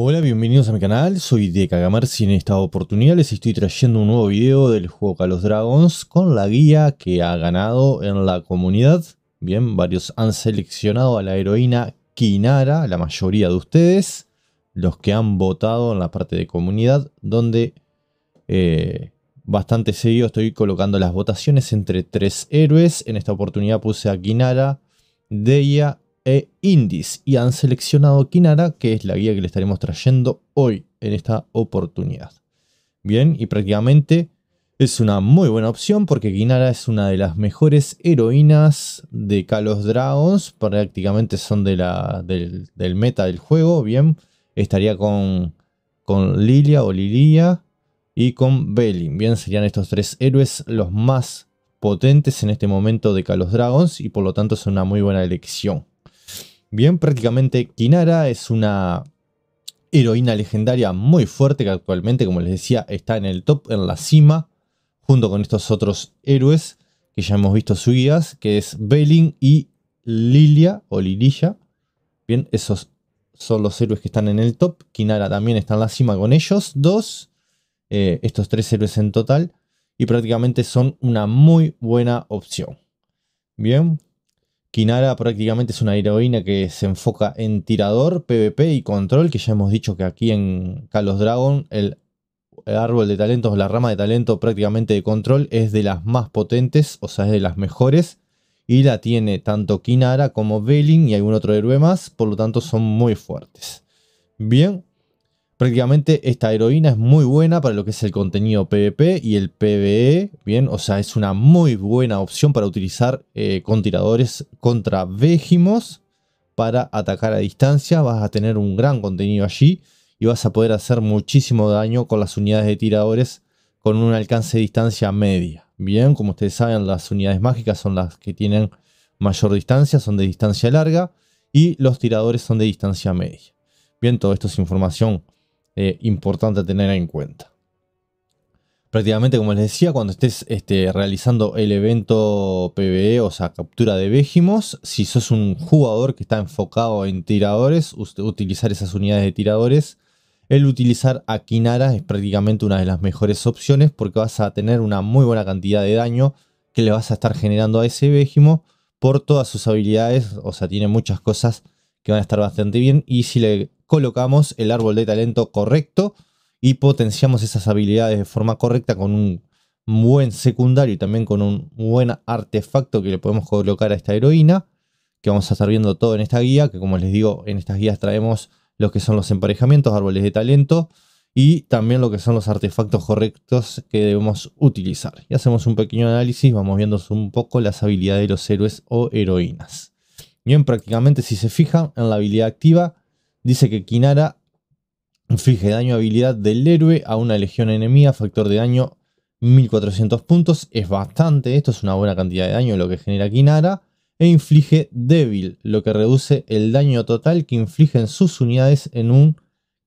Hola, bienvenidos a mi canal, soy de si y en esta oportunidad les estoy trayendo un nuevo video del juego Call of Dragons con la guía que ha ganado en la comunidad. Bien, varios han seleccionado a la heroína Kinara, la mayoría de ustedes, los que han votado en la parte de comunidad, donde eh, bastante seguido estoy colocando las votaciones entre tres héroes. En esta oportunidad puse a Kinara, Deia e indies y han seleccionado Kinara, que es la guía que le estaremos trayendo hoy en esta oportunidad. Bien, y prácticamente es una muy buena opción porque Kinara es una de las mejores heroínas de Kalos Dragons, prácticamente son de la, del, meta del juego, bien, estaría con, con Lilia o Lilia y con Belin, bien, serían estos tres héroes los más potentes en este momento de Kalos Dragons y por lo tanto es una muy buena elección. Bien, prácticamente Kinara es una heroína legendaria muy fuerte que actualmente, como les decía, está en el top, en la cima, junto con estos otros héroes que ya hemos visto sus que es Belin y Lilia o Lilia. Bien, esos son los héroes que están en el top. Kinara también está en la cima con ellos dos, eh, estos tres héroes en total, y prácticamente son una muy buena opción. Bien, Kinara prácticamente es una heroína que se enfoca en tirador, PvP y control, que ya hemos dicho que aquí en Kalos Dragon el, árbol de talentos, la rama de talento prácticamente de control es de las más potentes, o sea, es de las mejores. Y la tiene tanto Kinara como Belin y algún otro héroe más, por lo tanto son muy fuertes. Bien, Prácticamente esta heroína es muy buena para lo que es el contenido PvP y el PvE, bien, o sea, es una muy buena opción para utilizar eh, con tiradores contra Végimos para atacar a distancia, vas a tener un gran contenido allí y vas a poder hacer muchísimo daño con las unidades de tiradores con un alcance de distancia media. Bien, como ustedes saben, las unidades mágicas son las que tienen mayor distancia, son de distancia larga y los tiradores son de distancia media. Bien, todo esto es información eh, importante tener en cuenta. Prácticamente, como les decía, cuando estés este, realizando el evento PvE, o sea, captura de vejimos, si sos un jugador que está enfocado en tiradores, utilizar esas unidades de tiradores. El utilizar a es prácticamente una de las mejores opciones porque vas a tener una muy buena cantidad de daño que le vas a estar generando a ese vejimo por todas sus habilidades. O sea, tiene muchas cosas que van a estar bastante bien. Y si le colocamos el árbol de talento correcto y potenciamos esas habilidades de forma correcta con un buen secundario y también con un buen artefacto que le podemos colocar a esta heroína, que vamos a estar viendo todo en esta guía, que como les digo, en estas guías traemos los que son los emparejamientos, árboles de talento y también lo que son los artefactos correctos que debemos utilizar. Y hacemos un pequeño análisis, vamos viendo un poco las habilidades de los héroes o heroínas. Bien, prácticamente si se fijan en la habilidad activa, Dice que Kinara inflige daño habilidad del héroe a una legión enemiga, factor de daño 1400 puntos. Es bastante, esto es una buena cantidad de daño lo que genera Kinara. E inflige débil, lo que reduce el daño total que infligen sus unidades en un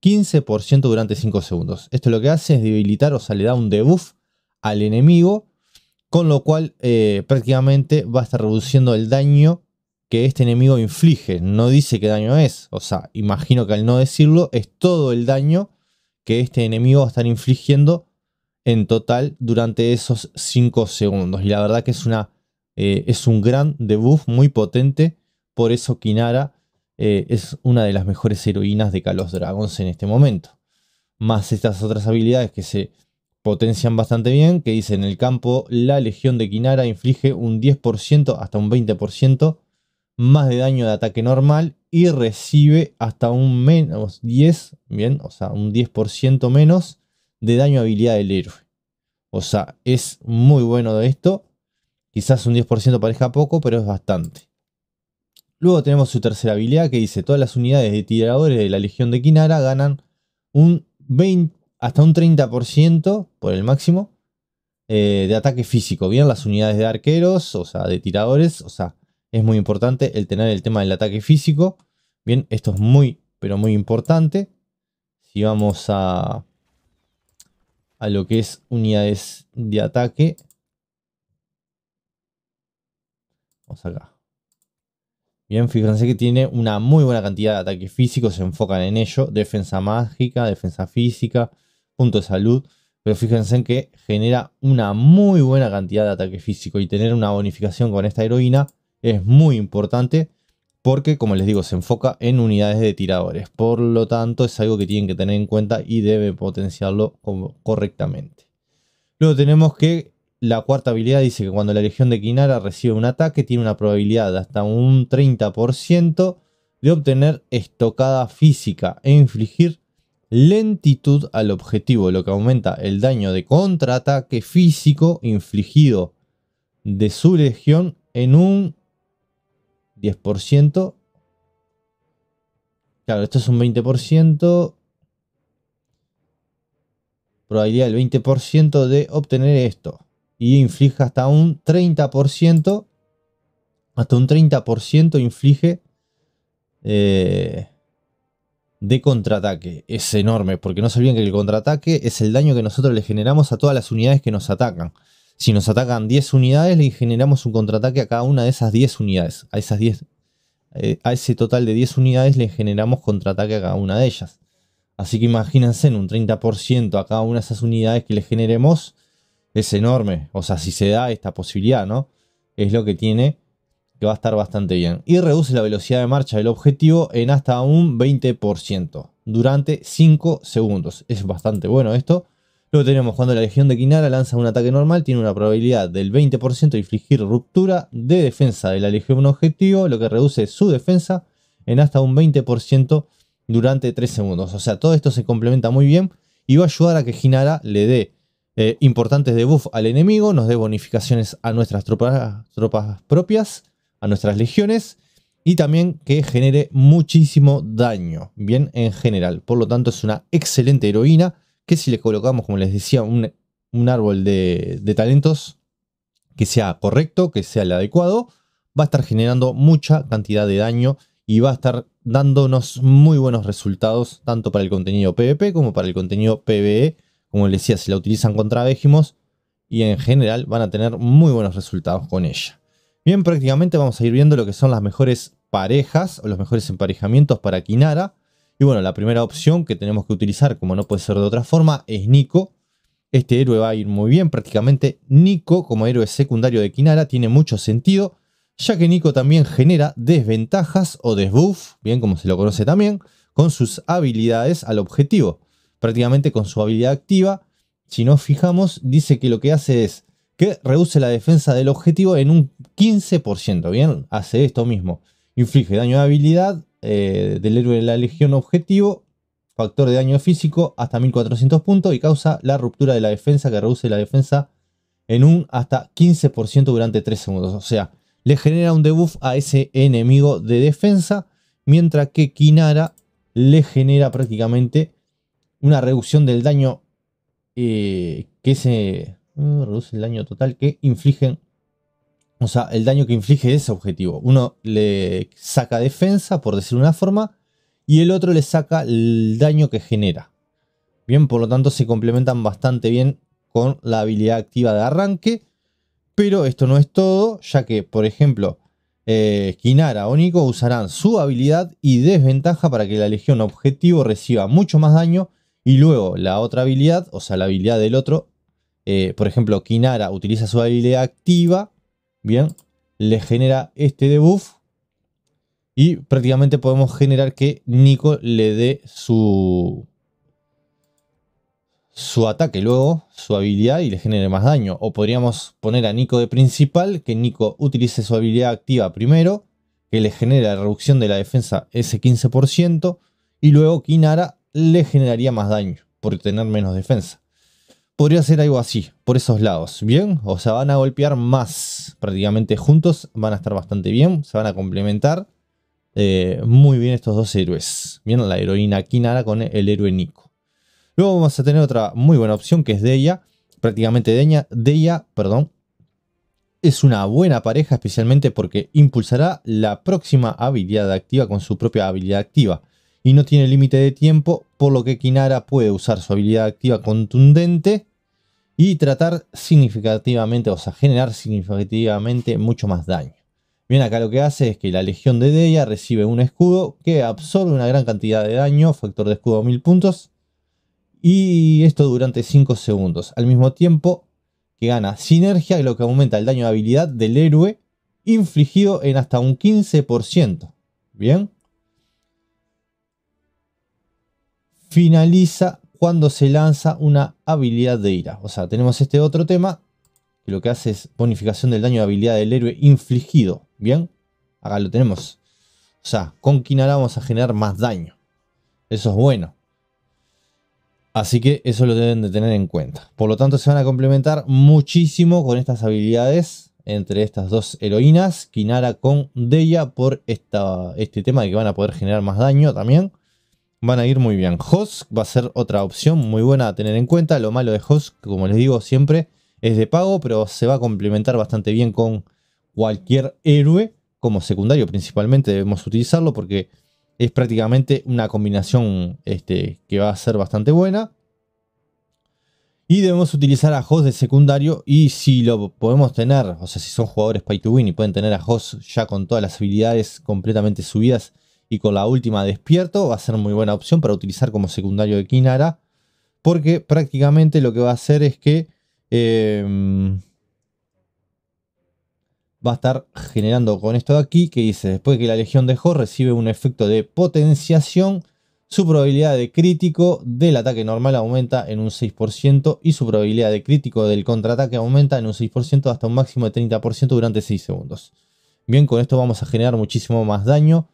15% durante 5 segundos. Esto lo que hace es debilitar, o sea, le da un debuff al enemigo, con lo cual eh, prácticamente va a estar reduciendo el daño que este enemigo inflige, no dice qué daño es. O sea, imagino que al no decirlo es todo el daño que este enemigo va a estar infligiendo en total durante esos 5 segundos. Y la verdad que es, una, eh, es un gran debuff muy potente. Por eso Kinara eh, es una de las mejores heroínas de Kalos Dragons en este momento. Más estas otras habilidades que se potencian bastante bien, que dice en el campo la legión de Kinara inflige un 10% hasta un 20% más de daño de ataque normal y recibe hasta un menos 10, bien, o sea, un 10% menos de daño a habilidad del héroe. O sea, es muy bueno de esto. Quizás un 10% parezca poco, pero es bastante. Luego tenemos su tercera habilidad que dice todas las unidades de tiradores de la Legión de Kinara ganan un 20, hasta un 30% por el máximo eh, de ataque físico. Bien, las unidades de arqueros, o sea, de tiradores, o sea, es muy importante el tener el tema del ataque físico. Bien, esto es muy, pero muy importante. Si vamos a, a lo que es unidades de ataque. Vamos acá. Bien, fíjense que tiene una muy buena cantidad de ataques físicos, se enfocan en ello. Defensa mágica, defensa física, punto de salud. Pero fíjense en que genera una muy buena cantidad de ataque físico y tener una bonificación con esta heroína es muy importante porque, como les digo, se enfoca en unidades de tiradores. Por lo tanto, es algo que tienen que tener en cuenta y debe potenciarlo correctamente. Luego tenemos que la cuarta habilidad dice que cuando la Legión de Kinara recibe un ataque, tiene una probabilidad de hasta un 30% de obtener estocada física e infligir lentitud al objetivo, lo que aumenta el daño de contraataque físico infligido de su legión en un 10%. Claro, esto es un 20%. Probabilidad del 20% de obtener esto. Y inflige hasta un 30%. Hasta un 30% inflige eh, de contraataque. Es enorme, porque no se olviden que el contraataque es el daño que nosotros le generamos a todas las unidades que nos atacan. Si nos atacan 10 unidades, le generamos un contraataque a cada una de esas 10 unidades. A, esas eh, a ese total de 10 unidades le generamos contraataque a cada una de ellas. Así que imagínense en un 30% a cada una de esas unidades que le generemos. Es enorme. O sea, si se da esta posibilidad, ¿no? Es lo que tiene que va a estar bastante bien. Y reduce la velocidad de marcha del objetivo en hasta un 20% durante 5 segundos. Es bastante bueno esto. Luego tenemos cuando la Legión de Kinara lanza un ataque normal, tiene una probabilidad del 20% de infligir ruptura de defensa de la Legión objetivo, lo que reduce su defensa en hasta un 20% durante 3 segundos. O sea, todo esto se complementa muy bien y va a ayudar a que Ginara le dé eh, importantes debuff al enemigo, nos dé bonificaciones a nuestras tropas propias, a nuestras legiones y también que genere muchísimo daño, bien en general. Por lo tanto, es una excelente heroína que si le colocamos, como les decía, un, árbol de, de talentos que sea correcto, que sea el adecuado? Va a estar generando mucha cantidad de daño y va a estar dándonos muy buenos resultados tanto para el contenido PvP como para el contenido PvE. Como les decía, se la utilizan contra Vegemos y en general van a tener muy buenos resultados con ella. Bien, prácticamente vamos a ir viendo lo que son las mejores parejas o los mejores emparejamientos para Kinara. Y bueno, la primera opción que tenemos que utilizar, como no puede ser de otra forma, es Nico. Este héroe va a ir muy bien, prácticamente Nico como héroe secundario de Kinara tiene mucho sentido, ya que Nico también genera desventajas o desbuff, bien como se lo conoce también, con sus habilidades al objetivo, prácticamente con su habilidad activa. Si nos fijamos, dice que lo que hace es que reduce la defensa del objetivo en un 15%, bien, hace esto mismo, inflige daño de habilidad eh, del héroe de la legión objetivo, factor de daño físico hasta 1400 puntos y causa la ruptura de la defensa que reduce la defensa en un hasta 15% durante 3 segundos. O sea, le genera un debuff a ese enemigo de defensa, mientras que Kinara le genera prácticamente una reducción del daño eh, que se... Eh, reduce el daño total que infligen o sea, el daño que inflige ese objetivo. Uno le saca defensa, por decir una forma, y el otro le saca el daño que genera. Bien, por lo tanto se complementan bastante bien con la habilidad activa de arranque. Pero esto no es todo, ya que, por ejemplo, eh, Kinara o Nico usarán su habilidad y desventaja para que la legión objetivo reciba mucho más daño y luego la otra habilidad, o sea, la habilidad del otro, eh, por ejemplo, Kinara utiliza su habilidad activa Bien, le genera este debuff y prácticamente podemos generar que Nico le dé su, su ataque luego, su habilidad y le genere más daño. O podríamos poner a Nico de principal, que Nico utilice su habilidad activa primero, que le genera la reducción de la defensa ese 15%, y luego Kinara le generaría más daño por tener menos defensa podría ser algo así, por esos lados, ¿bien? O sea, van a golpear más prácticamente juntos, van a estar bastante bien, se van a complementar eh, muy bien estos dos héroes. Bien, la heroína Kinara con el héroe Nico. Luego vamos a tener otra muy buena opción que es Deia, prácticamente Deña, Deia perdón, es una buena pareja especialmente porque impulsará la próxima habilidad activa con su propia habilidad activa y no tiene límite de tiempo, por lo que Kinara puede usar su habilidad activa contundente y tratar significativamente, o sea, generar significativamente mucho más daño. Bien, acá lo que hace es que la legión de Deia recibe un escudo que absorbe una gran cantidad de daño, factor de escudo 1000 puntos, y esto durante 5 segundos. Al mismo tiempo que gana sinergia, lo que aumenta el daño de habilidad del héroe infligido en hasta un 15%. Bien, finaliza cuando se lanza una habilidad de ira. O sea, tenemos este otro tema que lo que hace es bonificación del daño de habilidad del héroe infligido. Bien, acá lo tenemos. O sea, con Kinara vamos a generar más daño. Eso es bueno. Así que eso lo deben de tener en cuenta. Por lo tanto, se van a complementar muchísimo con estas habilidades entre estas dos heroínas. Kinara con Deya por esta, este tema de que van a poder generar más daño también van a ir muy bien. Hosk va a ser otra opción muy buena a tener en cuenta. Lo malo de Hosk, como les digo siempre, es de pago, pero se va a complementar bastante bien con cualquier héroe como secundario. Principalmente debemos utilizarlo porque es prácticamente una combinación este, que va a ser bastante buena. Y debemos utilizar a Hoss de secundario. Y si lo podemos tener, o sea, si son jugadores pay to win y pueden tener a Hoss ya con todas las habilidades completamente subidas y con la última despierto va a ser muy buena opción para utilizar como secundario de Kinara. Porque prácticamente lo que va a hacer es que em, va a estar generando con esto de aquí que dice, después que la legión dejó recibe un efecto de potenciación, su probabilidad de crítico del ataque normal aumenta en un 6% y su probabilidad de crítico del contraataque aumenta en un 6% hasta un máximo de 30% durante 6 segundos. Bien, con esto vamos a generar muchísimo más daño.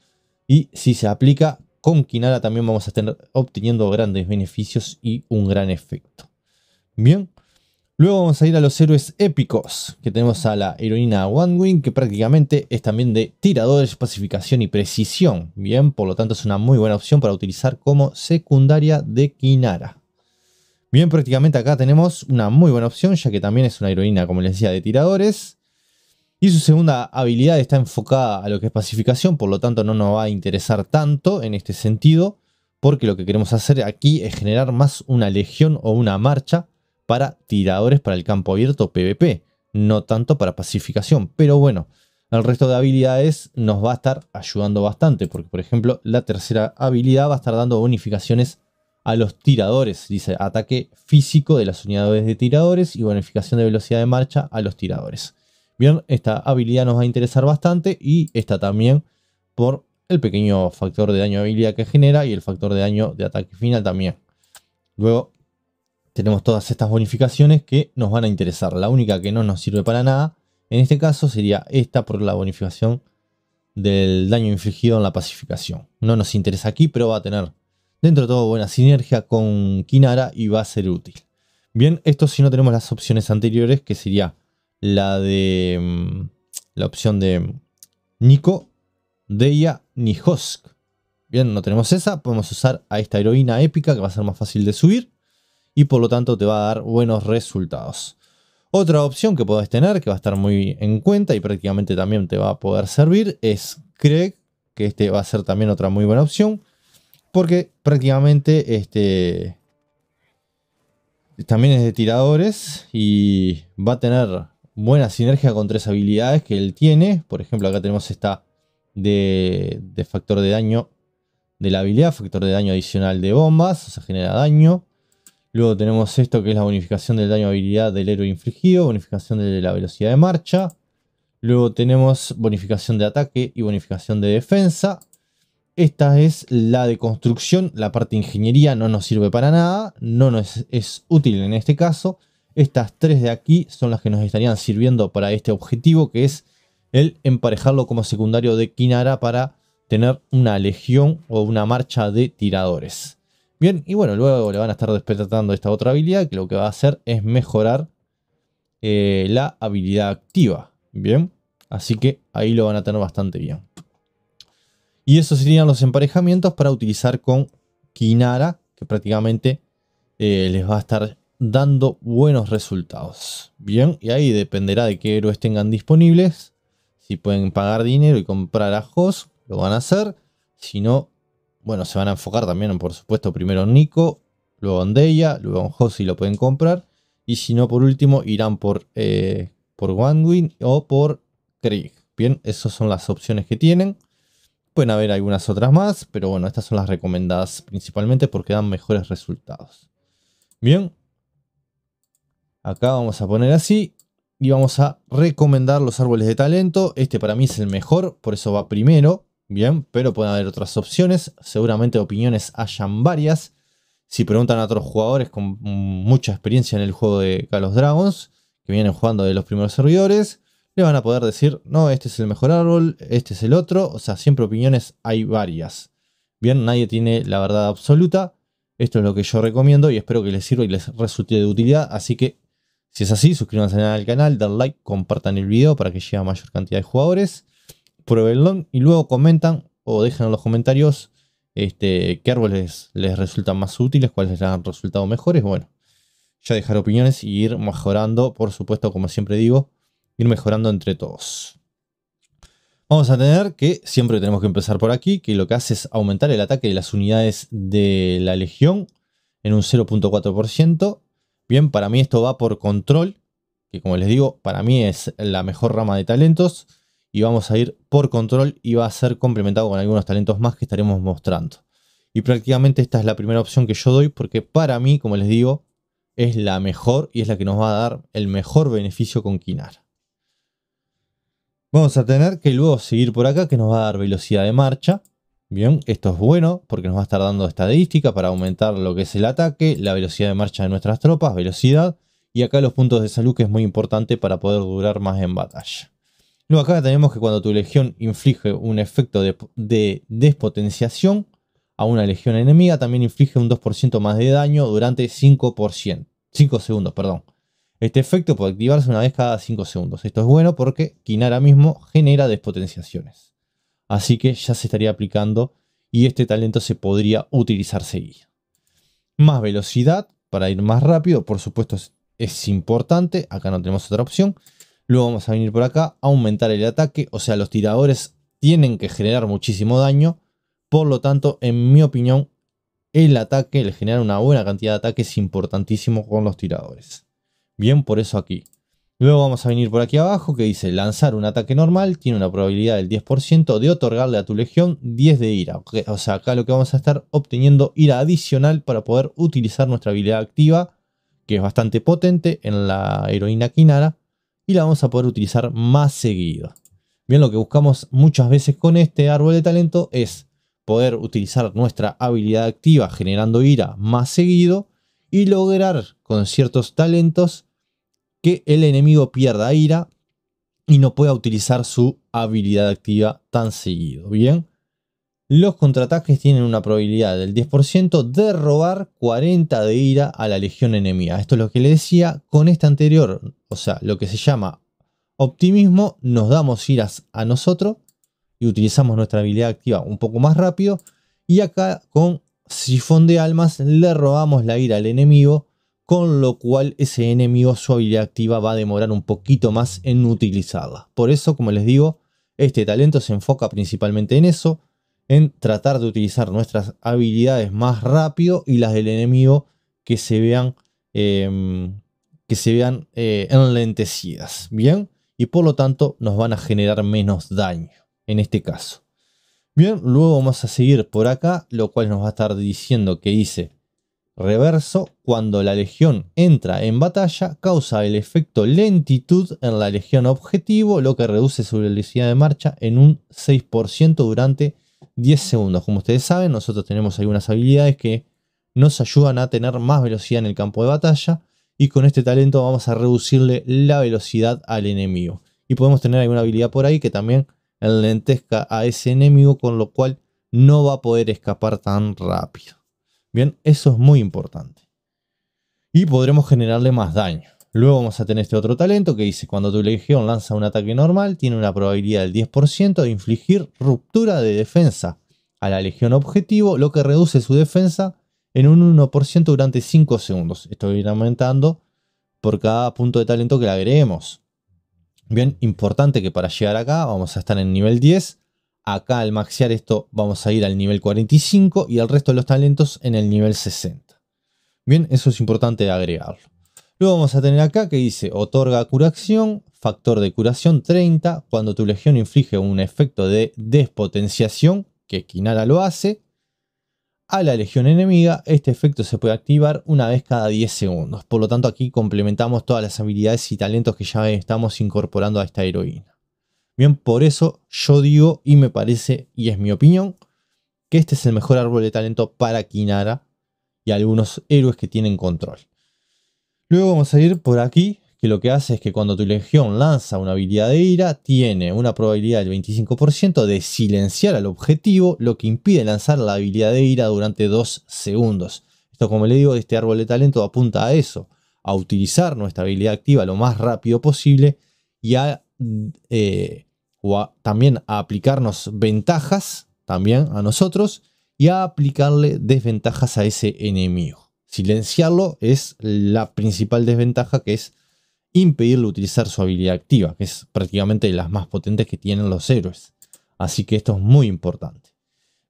Y si se aplica con Kinara también vamos a estar obteniendo grandes beneficios y un gran efecto. Bien. Luego vamos a ir a los héroes épicos, que tenemos a la heroína One Wing, que prácticamente es también de tiradores, pacificación y precisión. Bien, por lo tanto es una muy buena opción para utilizar como secundaria de Kinara. Bien, prácticamente acá tenemos una muy buena opción, ya que también es una heroína, como les decía, de tiradores y su segunda habilidad está enfocada a lo que es pacificación, por lo tanto no nos va a interesar tanto en este sentido, porque lo que queremos hacer aquí es generar más una legión o una marcha para tiradores para el campo abierto PvP, no tanto para pacificación. Pero bueno, el resto de habilidades nos va a estar ayudando bastante, porque por ejemplo la tercera habilidad va a estar dando bonificaciones a los tiradores, dice ataque físico de las unidades de tiradores y bonificación de velocidad de marcha a los tiradores. Bien, esta habilidad nos va a interesar bastante y esta también por el pequeño factor de daño de habilidad que genera y el factor de daño de ataque final también. Luego tenemos todas estas bonificaciones que nos van a interesar. La única que no nos sirve para nada en este caso sería esta por la bonificación del daño infligido en la pacificación. No nos interesa aquí, pero va a tener dentro de todo buena sinergia con Kinara y va a ser útil. Bien, esto si no tenemos las opciones anteriores, que sería la de mm, la opción de Nico, Deia, Nihosk. Bien, no tenemos esa, podemos usar a esta heroína épica que va a ser más fácil de subir y por lo tanto te va a dar buenos resultados. Otra opción que podés tener, que va a estar muy en cuenta y prácticamente también te va a poder servir, es Craig, que este va a ser también otra muy buena opción, porque prácticamente este también es de tiradores y va a tener buena sinergia con tres habilidades que él tiene. Por ejemplo, acá tenemos esta de, factor de daño de la habilidad, factor de daño adicional de bombas, o sea, genera daño. Luego tenemos esto que es la bonificación del daño de habilidad del héroe infligido, bonificación de la velocidad de marcha. Luego tenemos bonificación de ataque y bonificación de defensa. Esta es la de construcción, la parte de ingeniería no nos sirve para nada, no nos es útil en este caso. Estas tres de aquí son las que nos estarían sirviendo para este objetivo, que es el emparejarlo como secundario de Kinara para tener una legión o una marcha de tiradores. Bien, y bueno, luego le van a estar despertando esta otra habilidad, que lo que va a hacer es mejorar eh, la habilidad activa. Bien, así que ahí lo van a tener bastante bien. Y esos serían los emparejamientos para utilizar con Kinara, que prácticamente eh, les va a estar dando buenos resultados. Bien, y ahí dependerá de qué héroes tengan disponibles. Si pueden pagar dinero y comprar a Hoss, lo van a hacer. Si no, bueno, se van a enfocar también, por supuesto, primero en Nico, luego en Deia, luego en Hoss si lo pueden comprar. Y si no, por último, irán por, eh, por o por Krieg. Bien, esas son las opciones que tienen. Pueden haber algunas otras más, pero bueno, estas son las recomendadas principalmente porque dan mejores resultados. Bien, Acá vamos a poner así y vamos a recomendar los árboles de talento. Este para mí es el mejor, por eso va primero. Bien, pero pueden haber otras opciones. Seguramente opiniones hayan varias. Si preguntan a otros jugadores con mucha experiencia en el juego de Call Dragons, que vienen jugando de los primeros servidores, le van a poder decir, no, este es el mejor árbol, este es el otro. O sea, siempre opiniones hay varias. Bien, nadie tiene la verdad absoluta. Esto es lo que yo recomiendo y espero que les sirva y les resulte de utilidad. Así que si es así, suscríbanse al canal, den like, compartan el video para que llegue a mayor cantidad de jugadores. Pruébenlo y luego comentan o dejen en los comentarios este, qué árboles les resultan más útiles, cuáles les han resultado mejores. Bueno, ya dejar opiniones y ir mejorando, por supuesto, como siempre digo, ir mejorando entre todos. Vamos a tener que, siempre tenemos que empezar por aquí, que lo que hace es aumentar el ataque de las unidades de la legión en un 0.4%. Bien, para mí esto va por control, que como les digo, para mí es la mejor rama de talentos. Y vamos a ir por control y va a ser complementado con algunos talentos más que estaremos mostrando. Y prácticamente esta es la primera opción que yo doy porque para mí, como les digo, es la mejor y es la que nos va a dar el mejor beneficio con Kinar. Vamos a tener que luego seguir por acá que nos va a dar velocidad de marcha. Bien, esto es bueno porque nos va a estar dando estadística para aumentar lo que es el ataque, la velocidad de marcha de nuestras tropas, velocidad y acá los puntos de salud que es muy importante para poder durar más en batalla. Luego acá tenemos que cuando tu legión inflige un efecto de, despotenciación a una legión enemiga, también inflige un 2% más de daño durante 5%, 5 segundos. Perdón. Este efecto puede activarse una vez cada 5 segundos. Esto es bueno porque Kinara mismo genera despotenciaciones. Así que ya se estaría aplicando y este talento se podría utilizar seguido. Más velocidad para ir más rápido, por supuesto es, importante, acá no tenemos otra opción. Luego vamos a venir por acá, aumentar el ataque, o sea, los tiradores tienen que generar muchísimo daño. Por lo tanto, en mi opinión, el ataque, el generar una buena cantidad de ataque es importantísimo con los tiradores. Bien, por eso aquí Luego vamos a venir por aquí abajo que dice lanzar un ataque normal, tiene una probabilidad del 10% de otorgarle a tu legión 10 de ira. O sea, acá lo que vamos a estar obteniendo ira adicional para poder utilizar nuestra habilidad activa, que es bastante potente en la heroína Kinara, y la vamos a poder utilizar más seguido. Bien, lo que buscamos muchas veces con este árbol de talento es poder utilizar nuestra habilidad activa generando ira más seguido y lograr con ciertos talentos que el enemigo pierda ira y no pueda utilizar su habilidad activa tan seguido. Bien. Los contraataques tienen una probabilidad del 10% de robar 40 de ira a la legión enemiga. Esto es lo que le decía con esta anterior, o sea, lo que se llama optimismo, nos damos iras a nosotros y utilizamos nuestra habilidad activa un poco más rápido. Y acá con sifón de almas le robamos la ira al enemigo con lo cual ese enemigo su habilidad activa va a demorar un poquito más en utilizarla. Por eso, como les digo, este talento se enfoca principalmente en eso, en tratar de utilizar nuestras habilidades más rápido y las del enemigo que se vean, em, que se vean eh, enlentecidas, ¿bien? Y por lo tanto nos van a generar menos daño en este caso. Bien, luego vamos a seguir por acá, lo cual nos va a estar diciendo que dice reverso, cuando la legión entra en batalla, causa el efecto lentitud en la legión objetivo, lo que reduce su velocidad de marcha en un 6% durante 10 segundos. Como ustedes saben, nosotros tenemos algunas habilidades que nos ayudan a tener más velocidad en el campo de batalla y con este talento vamos a reducirle la velocidad al enemigo. Y podemos tener alguna habilidad por ahí que también enlentezca a ese enemigo, con lo cual no va a poder escapar tan rápido. Bien, eso es muy importante. Y podremos generarle más daño. Luego vamos a tener este otro talento que dice, cuando tu legión lanza un ataque normal, tiene una probabilidad del 10% de infligir ruptura de defensa a la legión objetivo, lo que reduce su defensa en un 1% durante 5 segundos. Esto viene aumentando por cada punto de talento que le agreguemos. Bien, importante que para llegar acá vamos a estar en nivel 10 Acá al maxear esto vamos a ir al nivel 45 y al resto de los talentos en el nivel 60. Bien, eso es importante agregarlo. Luego vamos a tener acá que dice otorga curación, factor de curación 30, cuando tu legión inflige un efecto de despotenciación, que Kinara lo hace, a la legión enemiga, este efecto se puede activar una vez cada 10 segundos. Por lo tanto, aquí complementamos todas las habilidades y talentos que ya estamos incorporando a esta heroína. Bien, por eso yo digo y me parece, y es mi opinión, que este es el mejor árbol de talento para Kinara y algunos héroes que tienen control. Luego vamos a ir por aquí, que lo que hace es que cuando tu legión lanza una habilidad de ira, tiene una probabilidad del 25% de silenciar al objetivo, lo que impide lanzar la habilidad de ira durante 2 segundos. Esto, como le digo, este árbol de talento apunta a eso, a utilizar nuestra habilidad activa lo más rápido posible y a eh, o también a aplicarnos ventajas, también a nosotros, y a aplicarle desventajas a ese enemigo. Silenciarlo es la principal desventaja que es impedirle utilizar su habilidad activa, que es prácticamente de las más potentes que tienen los héroes. Así que esto es muy importante.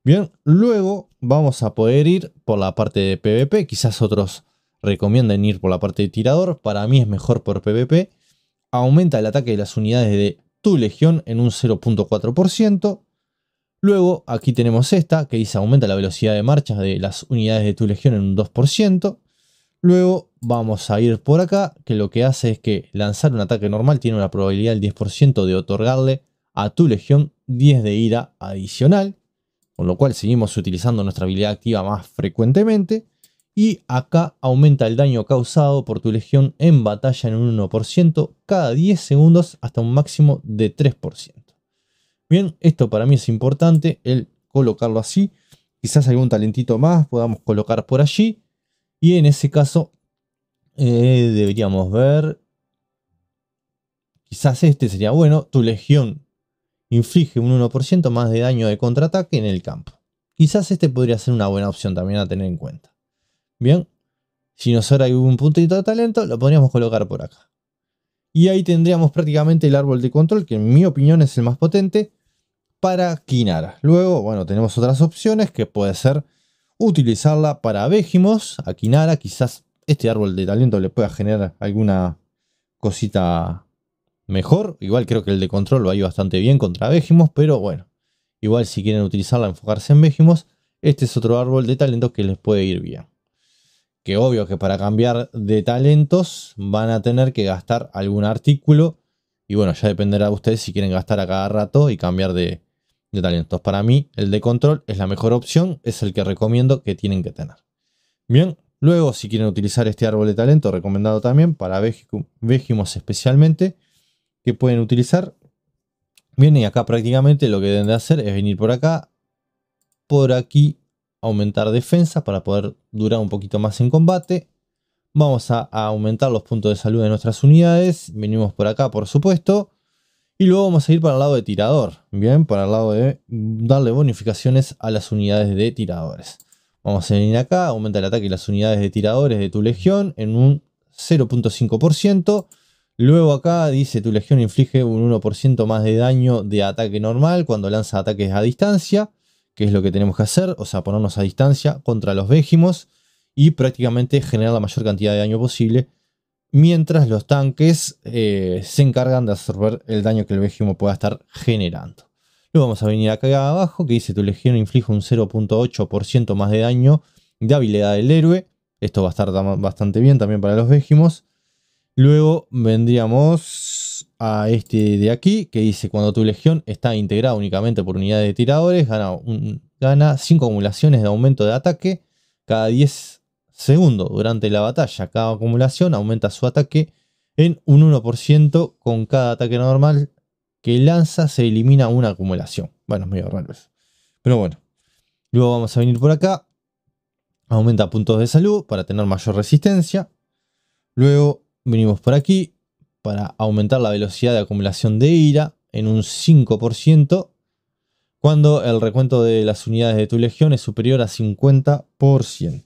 Bien, luego vamos a poder ir por la parte de PvP. Quizás otros recomienden ir por la parte de tirador. Para mí es mejor por PvP. Aumenta el ataque de las unidades de tu legión en un 0.4%. Luego aquí tenemos esta que dice aumenta la velocidad de marcha de las unidades de tu legión en un 2%. Luego vamos a ir por acá, que lo que hace es que lanzar un ataque normal tiene una probabilidad del 10% de otorgarle a tu legión 10 de ira adicional, con lo cual seguimos utilizando nuestra habilidad activa más frecuentemente. Y acá aumenta el daño causado por tu legión en batalla en un 1% cada 10 segundos hasta un máximo de 3%. Bien, esto para mí es importante, el colocarlo así. Quizás algún talentito más podamos colocar por allí. Y en ese caso eh, deberíamos ver... Quizás este sería bueno. Tu legión inflige un 1% más de daño de contraataque en el campo. Quizás este podría ser una buena opción también a tener en cuenta. Bien, si nos hay un puntito de talento, lo podríamos colocar por acá. Y ahí tendríamos prácticamente el árbol de control, que en mi opinión es el más potente, para Kinara. Luego, bueno, tenemos otras opciones que puede ser utilizarla para Vejimos, a Kinara. Quizás este árbol de talento le pueda generar alguna cosita mejor. Igual creo que el de control va a bastante bien contra Vejimos, pero bueno. Igual si quieren utilizarla, enfocarse en Vejimos, este es otro árbol de talento que les puede ir bien que obvio que para cambiar de talentos van a tener que gastar algún artículo. Y bueno, ya dependerá de ustedes si quieren gastar a cada rato y cambiar de, talentos. Para mí, el de control es la mejor opción, es el que recomiendo que tienen que tener. Bien, luego si quieren utilizar este árbol de talento, recomendado también para Vegimos especialmente, que pueden utilizar. Bien, y acá prácticamente lo que deben de hacer es venir por acá, por aquí aumentar defensa para poder durar un poquito más en combate. Vamos a, aumentar los puntos de salud de nuestras unidades. Venimos por acá, por supuesto. Y luego vamos a ir para el lado de tirador. Bien, para el lado de darle bonificaciones a las unidades de tiradores. Vamos a venir acá, aumenta el ataque de las unidades de tiradores de tu legión en un 0.5%. Luego acá dice tu legión inflige un 1% más de daño de ataque normal cuando lanza ataques a distancia que es lo que tenemos que hacer, o sea, ponernos a distancia contra los vejimos. y prácticamente generar la mayor cantidad de daño posible, mientras los tanques eh, se encargan de absorber el daño que el vejimo pueda estar generando. Luego vamos a venir acá abajo, que dice tu legión inflige un 0.8% más de daño de habilidad del héroe. Esto va a estar bastante bien también para los vejimos. Luego vendríamos a este de aquí que dice cuando tu legión está integrada únicamente por unidades de tiradores, gana, gana 5 acumulaciones de aumento de ataque cada 10 segundos durante la batalla. Cada acumulación aumenta su ataque en un 1% con cada ataque normal que lanza se elimina una acumulación. Bueno, es medio eso. Pero bueno. Luego vamos a venir por acá. Aumenta puntos de salud para tener mayor resistencia. Luego venimos por aquí para aumentar la velocidad de acumulación de ira en un 5% cuando el recuento de las unidades de tu legión es superior a 50%.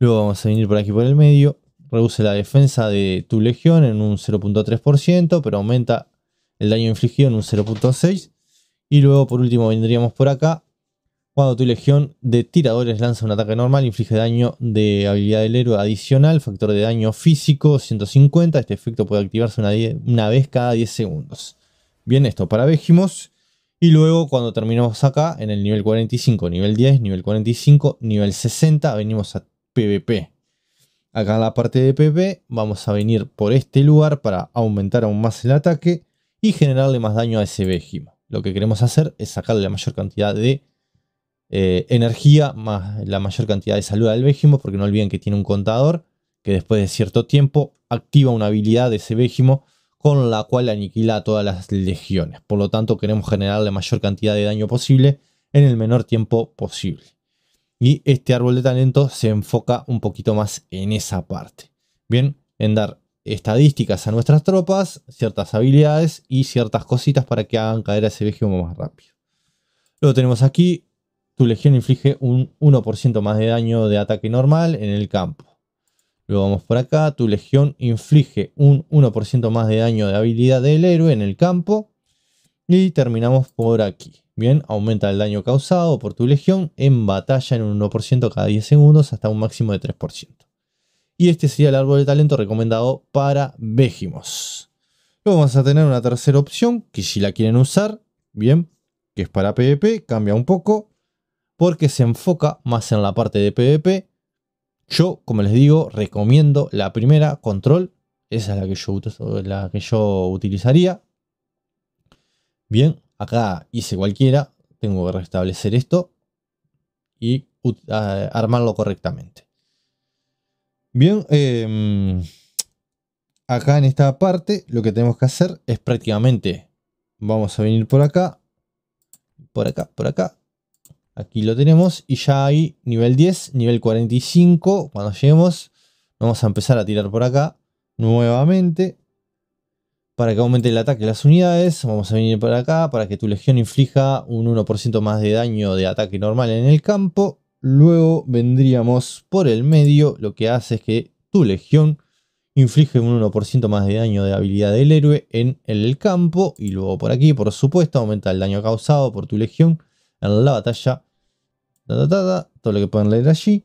Luego vamos a venir por aquí por el medio. Reduce la defensa de tu legión en un 0.3%, pero aumenta el daño infligido en un 0.6%. Y luego por último vendríamos por acá cuando tu legión de tiradores lanza un ataque normal, inflige daño de habilidad del héroe adicional, factor de daño físico 150. Este efecto puede activarse una, vez cada 10 segundos. Bien, esto para vejimos. Y luego cuando terminamos acá, en el nivel 45, nivel 10, nivel 45, nivel 60, venimos a PvP. Acá en la parte de PvP vamos a venir por este lugar para aumentar aún más el ataque y generarle más daño a ese vejimo. Lo que queremos hacer es sacarle la mayor cantidad de eh, energía más la mayor cantidad de salud Al Vejimo, porque no olviden que tiene un contador que después de cierto tiempo activa una habilidad de ese Vejimo con la cual aniquila a todas las legiones. Por lo tanto, queremos generar la mayor cantidad de daño posible en el menor tiempo posible. Y este árbol de talento se enfoca un poquito más en esa parte. Bien, en dar estadísticas a nuestras tropas, ciertas habilidades y ciertas cositas para que hagan caer a ese Vejimo más rápido. Luego tenemos aquí tu legión inflige un 1% más de daño de ataque normal en el campo. Luego vamos por acá. Tu legión inflige un 1% más de daño de habilidad del héroe en el campo. Y terminamos por aquí. Bien, aumenta el daño causado por tu legión en batalla en un 1% cada 10 segundos hasta un máximo de 3%. Y este sería el árbol de talento recomendado para vejimos Luego vamos a tener una tercera opción que si la quieren usar, bien, que es para PvP, cambia un poco porque se enfoca más en la parte de PvP. Yo, como les digo, recomiendo la primera, Control. Esa es la que yo, la que yo utilizaría. Bien, acá hice cualquiera. Tengo que restablecer esto y armarlo correctamente. Bien, em, acá en esta parte lo que tenemos que hacer es prácticamente, vamos a venir por acá, por acá, por acá, Aquí lo tenemos y ya hay nivel 10, nivel 45. Cuando lleguemos vamos a empezar a tirar por acá nuevamente. Para que aumente el ataque de las unidades, vamos a venir por acá para que tu legión inflija un 1% más de daño de ataque normal en el campo. Luego vendríamos por el medio, lo que hace es que tu legión inflige un 1% más de daño de habilidad del héroe en el campo. Y luego por aquí, por supuesto, aumenta el daño causado por tu legión en la batalla. todo lo que pueden leer allí.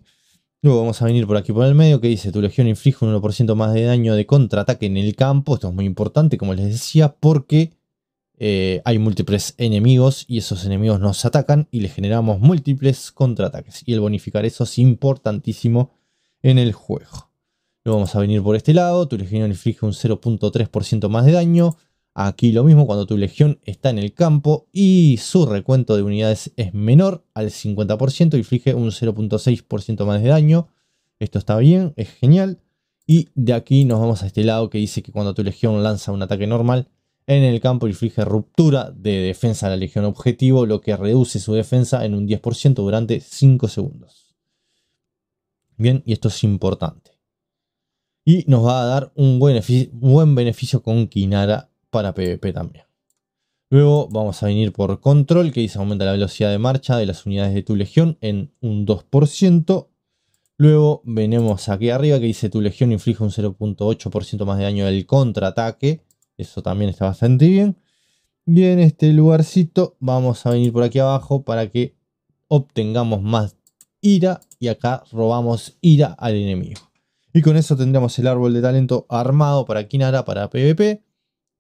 Luego vamos a venir por aquí por el medio que dice tu legión inflige un 1% más de daño de contraataque en el campo. Esto es muy importante, como les decía, porque eh, hay múltiples enemigos y esos enemigos nos atacan y le generamos múltiples contraataques. Y el bonificar eso es importantísimo en el juego. Luego vamos a venir por este lado, tu legión inflige un 0.3% más de daño. Aquí lo mismo cuando tu legión está en el campo y su recuento de unidades es menor al 50% y inflige un 0.6% más de daño. Esto está bien, es genial. Y de aquí nos vamos a este lado que dice que cuando tu legión lanza un ataque normal en el campo inflige ruptura de defensa a la legión objetivo, lo que reduce su defensa en un 10% durante 5 segundos. Bien, y esto es importante. Y nos va a dar un buen beneficio, buen beneficio con Kinara para PvP también. Luego vamos a venir por control, que dice aumenta la velocidad de marcha de las unidades de tu legión en un 2%. Luego venimos aquí arriba que dice tu legión inflige un 0.8% más de daño del contraataque. Eso también está bastante bien. Y en este lugarcito vamos a venir por aquí abajo para que obtengamos más ira. Y acá robamos ira al enemigo. Y con eso tendremos el árbol de talento armado para Kinara para PvP.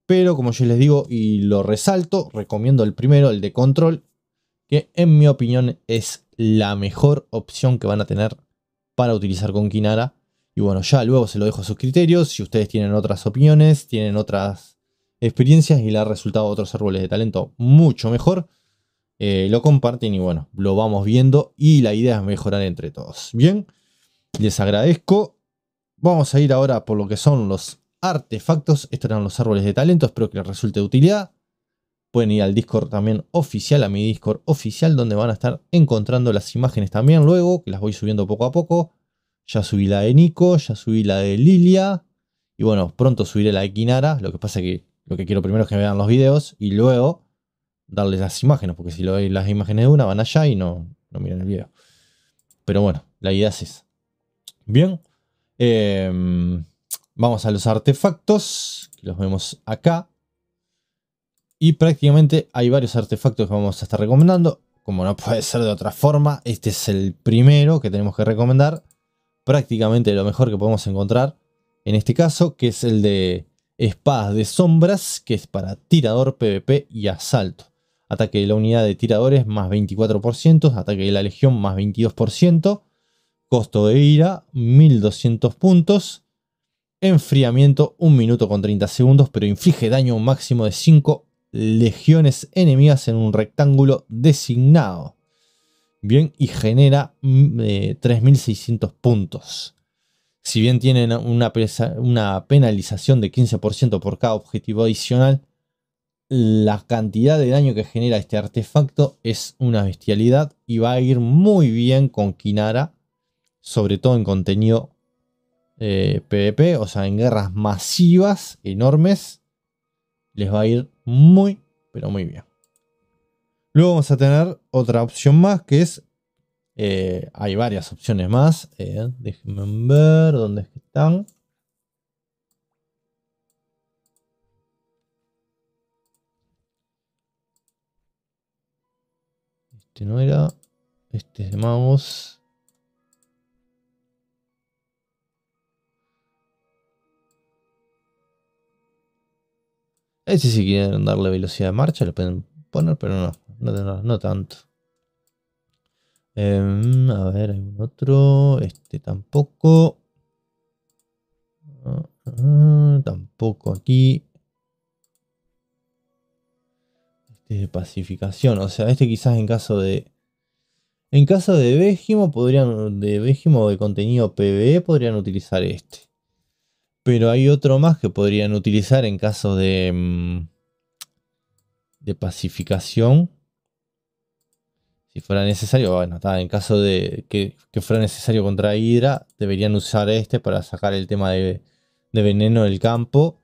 Pero como yo les digo y lo resalto, recomiendo el primero, el de control, que en mi opinión es la mejor opción que van a tener para utilizar con Kinara. Y bueno, ya luego se lo dejo a sus criterios. Si ustedes tienen otras opiniones, tienen otras experiencias y le ha resultado a otros árboles de talento mucho mejor, eh, lo comparten y bueno, lo vamos viendo. Y la idea es mejorar entre todos. Bien, les agradezco. Vamos a ir ahora por lo que son los artefactos. Estos eran los árboles de talento. Espero que les resulte de utilidad. Pueden ir al Discord también oficial, a mi Discord oficial, donde van a estar encontrando las imágenes también luego, que las voy subiendo poco a poco. Ya subí la de Nico, ya subí la de Lilia. Y bueno, pronto subiré la de Kinara. Lo que pasa es que lo que quiero primero es que vean los videos y luego darles las imágenes, porque si lo doy las imágenes de una van allá y no, no miran el video. Pero bueno, la idea es esa. Bien. Eh, Vamos a los artefactos, que los vemos acá. Y prácticamente hay varios artefactos que vamos a estar recomendando. Como no puede ser de otra forma, este es el primero que tenemos que recomendar. Prácticamente lo mejor que podemos encontrar en este caso, que es el de espadas de sombras, que es para tirador, PvP y asalto. Ataque de la unidad de tiradores más 24%, ataque de la legión más 22%, costo de ira 1200 puntos Enfriamiento, 1 minuto con 30 segundos, pero inflige daño máximo de 5 legiones enemigas en un rectángulo designado. Bien, y genera 3.600 mm, eh, puntos. Si bien tienen una, una penalización de 15% por cada objetivo adicional, la cantidad de daño que genera este artefacto es una bestialidad y va a ir muy bien con Kinara, sobre todo en contenido PvP, eh, o sea, en guerras masivas, enormes, les va a ir muy, pero muy bien. Luego vamos a tener otra opción más que es. Eh, hay varias opciones más. Eh, déjenme ver dónde están. Este no era. Este es de mouse. Este si quieren darle velocidad de marcha lo pueden poner, pero no, no, tanto. Em, a ver, un otro. Este tampoco. Ah, ah, tampoco aquí. Este de pacificación. O sea, este quizás en caso de. En caso de bégimo podrían. De vejimo de contenido PvE podrían utilizar este. Pero hay otro más que podrían utilizar en caso de, mm, de pacificación. Si fuera necesario, bueno, en caso de que, fuera necesario contra Hydra, deberían usar este para sacar el tema de, de veneno del campo.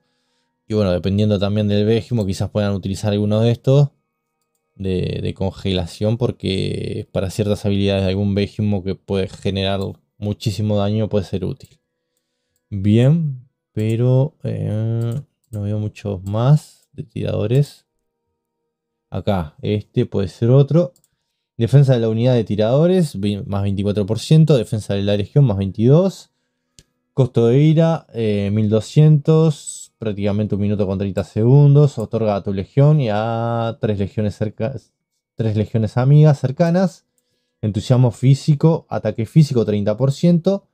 Y bueno, dependiendo también del Vejimo, quizás puedan utilizar alguno de estos de, congelación, porque para ciertas habilidades de algún Vejimo que puede generar muchísimo daño puede ser útil. Bien, pero eh, no veo muchos más de tiradores. Acá, este puede ser otro. Defensa de la unidad de tiradores, más 24%. Defensa de la legión, más 22%. Costo de ira, 1200. Eh, Prácticamente un minuto con 30 segundos. Otorga a tu legión y a tres legiones, cerca, tres legiones amigas cercanas. Entusiasmo físico, ataque físico, 30%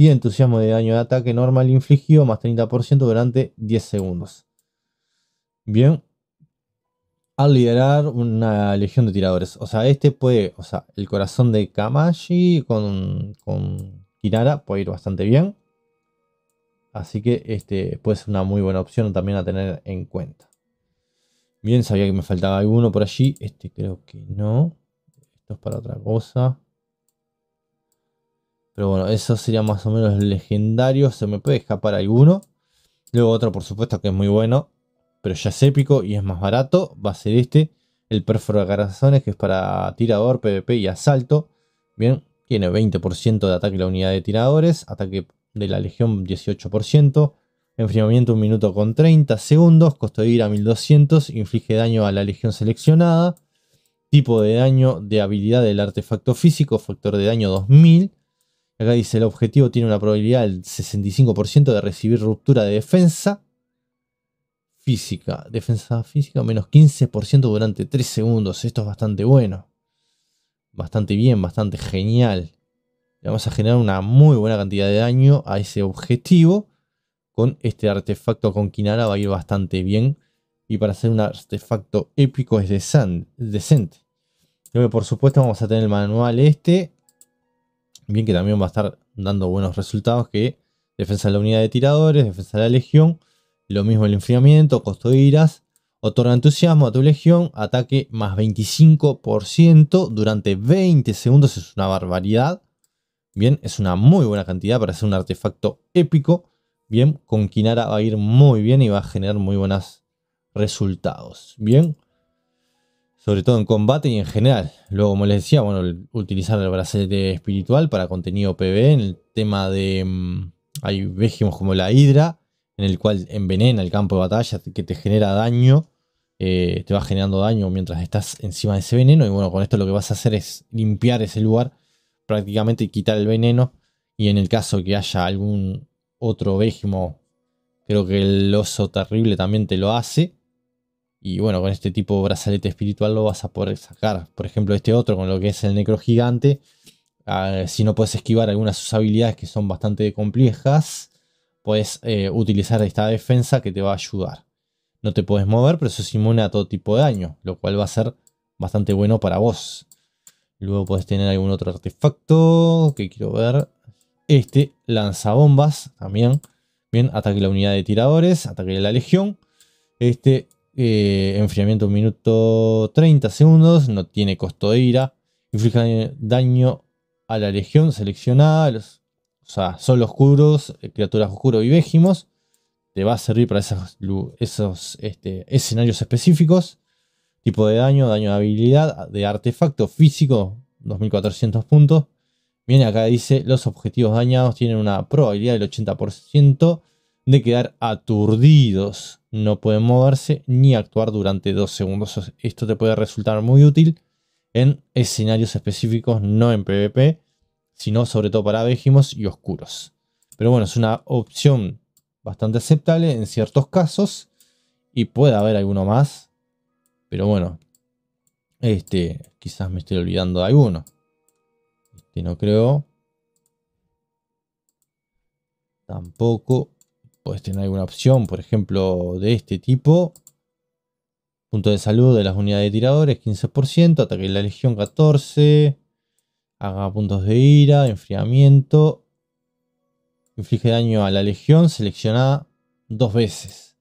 y entusiasmo de daño de ataque normal infligido más 30% durante 10 segundos. Bien. Al liderar una legión de tiradores. O sea, este puede. O sea, el corazón de Kamashi con, con Kinara puede ir bastante bien. Así que este puede ser una muy buena opción también a tener en cuenta. Bien, sabía que me faltaba alguno por allí. Este creo que no. Esto es para otra cosa. Pero bueno, eso sería más o menos legendario. Se me puede escapar alguno. Luego otro, por supuesto, que es muy bueno. Pero ya es épico y es más barato. Va a ser este. El perforo de corazones, que es para tirador, PvP y asalto. Bien, tiene 20% de ataque la unidad de tiradores. Ataque de la legión, 18%. Enfriamiento 1 minuto con 30 segundos. Costo de ir a 1200. Inflige daño a la legión seleccionada. Tipo de daño de habilidad del artefacto físico. Factor de daño 2000 Acá dice, el objetivo tiene una probabilidad del 65% de recibir ruptura de defensa física. Defensa física menos 15% durante 3 segundos. Esto es bastante bueno. Bastante bien, bastante genial. Le vamos a generar una muy buena cantidad de daño a ese objetivo. Con este artefacto con Kinara va a ir bastante bien. Y para hacer un artefacto épico es decente. por supuesto, vamos a tener el manual este bien que también va a estar dando buenos resultados que defensa de la unidad de tiradores, defensa de la legión, lo mismo el enfriamiento, costo de iras, otorga entusiasmo a tu legión, ataque más 25% durante 20 segundos, es una barbaridad. Bien, es una muy buena cantidad para hacer un artefacto épico. Bien, con Kinara va a ir muy bien y va a generar muy buenos resultados. Bien sobre todo en combate y en general. Luego, como les decía, bueno, utilizar el brazalete espiritual para contenido PvE. En el tema de. Mm, hay vejimos como la Hidra, en el cual envenena el campo de batalla, que te genera daño. Eh, te va generando daño mientras estás encima de ese veneno. Y bueno, con esto lo que vas a hacer es limpiar ese lugar, prácticamente quitar el veneno. Y en el caso que haya algún otro vejimo, creo que el oso terrible también te lo hace. Y bueno, con este tipo de brazalete espiritual lo vas a poder sacar. Por ejemplo, este otro, con lo que es el necro gigante. Ah, si no puedes esquivar algunas de sus habilidades que son bastante complejas, puedes eh, utilizar esta defensa que te va a ayudar. No te puedes mover, pero eso a todo tipo de daño, lo cual va a ser bastante bueno para vos. Luego puedes tener algún otro artefacto que quiero ver. Este lanza bombas también. Bien, ataque la unidad de tiradores, ataque la legión. Este eh, enfriamiento un minuto 30 segundos, no tiene costo de ira, inflige daño a la legión seleccionada, los, o sea, son los oscuros, eh, criaturas oscuros y vejimos te va a servir para esos, esos este, escenarios específicos, tipo de daño, daño de habilidad, de artefacto físico, 2400 puntos. Viene acá dice, los objetivos dañados tienen una probabilidad del 80% de quedar aturdidos. No pueden moverse ni actuar durante dos segundos. Esto te puede resultar muy útil en escenarios específicos, no en PvP, sino sobre todo para abejimos y Oscuros. Pero bueno, es una opción bastante aceptable en ciertos casos y puede haber alguno más. Pero bueno, este, quizás me estoy olvidando de alguno. Este no creo. Tampoco. Puedes tener alguna opción, por ejemplo, de este tipo. Punto de salud de las unidades de tiradores, 15%. Ataque de la legión, 14%. Haga puntos de ira, enfriamiento. Inflige daño a la legión seleccionada dos veces.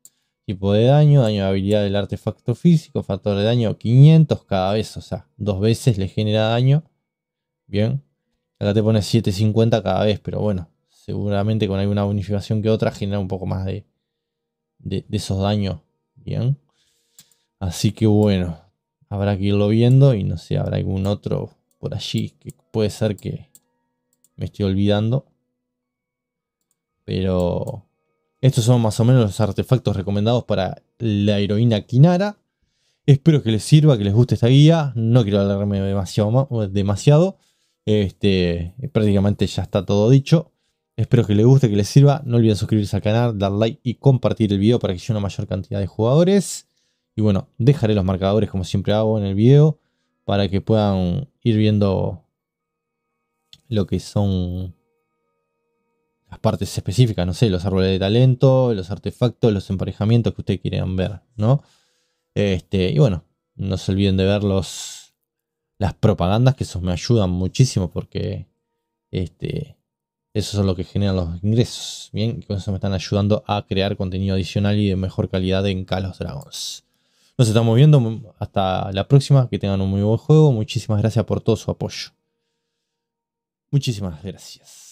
Tipo de daño, daño de habilidad del artefacto físico, factor de daño 500 cada vez. O sea, dos veces le genera daño. Bien. Acá te pone 750 cada vez, pero bueno, seguramente con alguna bonificación que otra genera un poco más de, esos daños. Bien. Así que bueno, habrá que irlo viendo y no sé, habrá algún otro por allí que puede ser que me estoy olvidando. Pero estos son más o menos los artefactos recomendados para la heroína Kinara. Espero que les sirva, que les guste esta guía. No quiero alargarme demasiado. demasiado. Este, prácticamente ya está todo dicho. Espero que les guste, que les sirva. No olviden suscribirse al canal, dar like y compartir el video para que llegue una mayor cantidad de jugadores. Y bueno, dejaré los marcadores como siempre hago en el video para que puedan ir viendo lo que son las partes específicas, no sé, los árboles de talento, los artefactos, los emparejamientos que ustedes quieran ver, ¿no? Este, y bueno, no se olviden de ver las propagandas, que eso me ayudan muchísimo porque este, eso es lo que generan los ingresos. Bien, con eso me están ayudando a crear contenido adicional y de mejor calidad en Kalos Dragons. Nos estamos viendo. Hasta la próxima. Que tengan un muy buen juego. Muchísimas gracias por todo su apoyo. Muchísimas gracias.